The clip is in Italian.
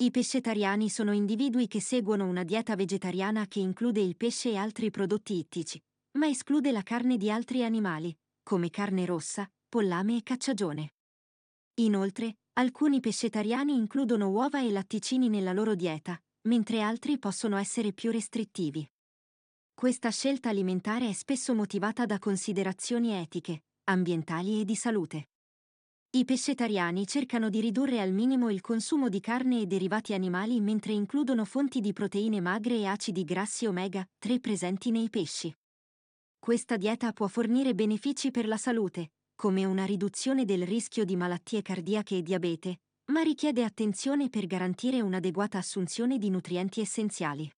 I pescetariani sono individui che seguono una dieta vegetariana che include il pesce e altri prodotti ittici, ma esclude la carne di altri animali, come carne rossa, pollame e cacciagione. Inoltre, alcuni pescetariani includono uova e latticini nella loro dieta, mentre altri possono essere più restrittivi. Questa scelta alimentare è spesso motivata da considerazioni etiche, ambientali e di salute. I pescetariani cercano di ridurre al minimo il consumo di carne e derivati animali mentre includono fonti di proteine magre e acidi grassi omega 3 presenti nei pesci. Questa dieta può fornire benefici per la salute, come una riduzione del rischio di malattie cardiache e diabete, ma richiede attenzione per garantire un'adeguata assunzione di nutrienti essenziali.